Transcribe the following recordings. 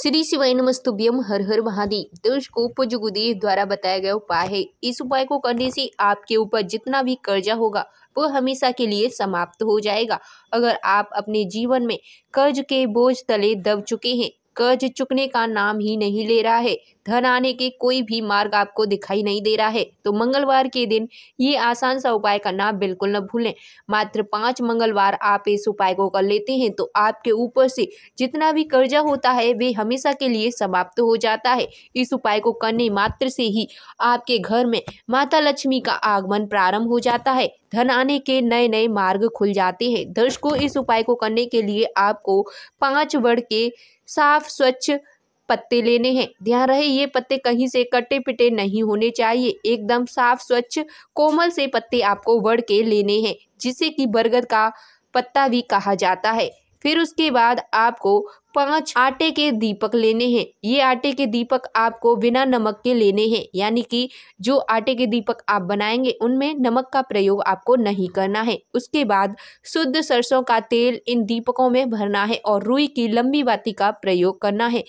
श्री शिवाय नमस्तुभ्यम हर हर महादेव दर्श को पुज गुदेव द्वारा बताया गया उपाय है इस उपाय को करने से आपके ऊपर जितना भी कर्जा होगा वो हमेशा के लिए समाप्त हो जाएगा अगर आप अपने जीवन में कर्ज के बोझ तले दब चुके हैं कर्ज चुकने का नाम ही नहीं ले रहा है धन आने के कोई भी मार्ग आपको दिखाई नहीं दे रहा है तो मंगलवार के दिन ये आसान सा उपाय करना बिल्कुल न भूलें मात्र पाँच मंगलवार आप इस उपाय को कर लेते हैं तो आपके ऊपर से जितना भी कर्जा होता है वे हमेशा के लिए समाप्त हो जाता है इस उपाय को करने मात्र से ही आपके घर में माता लक्ष्मी का आगमन प्रारंभ हो जाता है धन आने के नए नए मार्ग खुल जाते हैं दर्शकों इस उपाय को करने के लिए आपको पांच वर्ड के साफ स्वच्छ पत्ते लेने हैं ध्यान रहे ये पत्ते कहीं से कटे पिटे नहीं होने चाहिए एकदम साफ स्वच्छ कोमल से पत्ते आपको वड़ के लेने हैं जिसे कि बरगद का पत्ता भी कहा जाता है फिर उसके बाद आपको पांच आटे के दीपक लेने हैं ये आटे के दीपक आपको बिना नमक के लेने हैं यानी कि जो आटे के दीपक आप बनाएंगे उनमें नमक का प्रयोग आपको नहीं करना है उसके बाद शुद्ध सरसों का तेल इन दीपकों में भरना है और रुई की लंबी बाती का प्रयोग करना है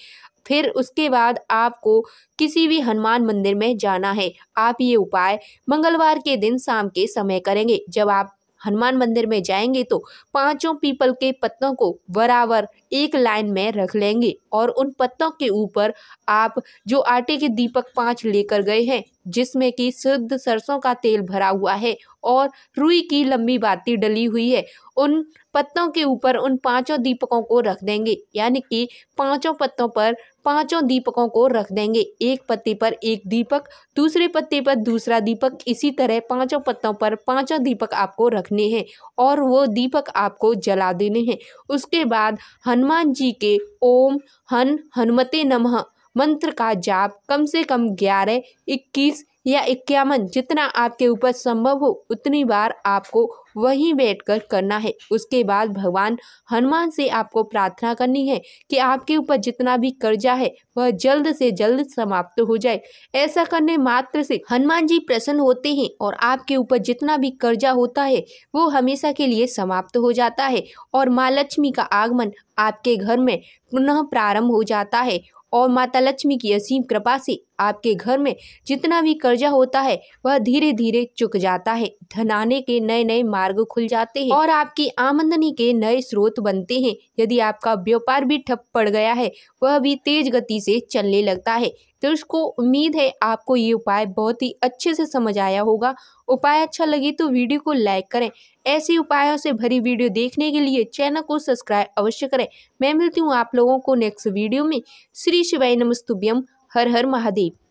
फिर उसके बाद आपको किसी भी हनुमान मंदिर में जाना है आप ये उपाय मंगलवार के दिन शाम के समय करेंगे जब आप हनुमान मंदिर में जाएंगे तो पांचों पीपल के पत्तों को बराबर एक लाइन में रख लेंगे और उन पत्तों के ऊपर आप जो आटे के दीपक पांच लेकर गए हैं जिसमें कि शुद्ध सरसों का तेल भरा हुआ है और रुई की लंबी बाती डली हुई है उन पत्तों के ऊपर उन पांचों दीपकों को रख देंगे यानी कि पांचों पत्तों पर पांचों दीपकों को रख देंगे एक पत्ते पर एक दीपक दूसरे पत्ते पर दूसरा दीपक इसी तरह पांचों पत्तों पर पांचों दीपक आपको रखने हैं और वो दीपक आपको जला देने हैं उसके बाद हनुमान जी के ओम हन हनुमते नमः मंत्र का जाप कम से कम ग्यारह इक्कीस या इक्यावन जितना आपके ऊपर संभव हो उतनी बार आपको वहीं बैठकर करना है उसके बाद भगवान हनुमान से आपको प्रार्थना करनी है कि आपके ऊपर जितना भी कर्जा है वह जल्द से जल्द समाप्त हो जाए ऐसा करने मात्र से हनुमान जी प्रसन्न होते हैं और आपके ऊपर जितना भी कर्जा होता है वो हमेशा के लिए समाप्त हो जाता है और माँ लक्ष्मी का आगमन आपके घर में पुनः प्रारंभ हो जाता है और माता लक्ष्मी की असीम कृपा से आपके घर में जितना भी कर्जा होता है वह धीरे धीरे चुक जाता है धनाने के नए नए मार्ग खुल जाते हैं और आपकी आमदनी के नए स्रोत बनते हैं यदि आपका व्यापार भी ठप पड़ गया है वह भी तेज गति से चलने लगता है दर्शकों तो उम्मीद है आपको ये उपाय बहुत ही अच्छे से समझ आया होगा उपाय अच्छा लगे तो वीडियो को लाइक करें ऐसे उपायों से भरी वीडियो देखने के लिए चैनल को सब्सक्राइब अवश्य करें मैं मिलती हूँ आप लोगों को नेक्स्ट वीडियो में श्री शिवाय नमस्तुभ्यम हर हर महादेव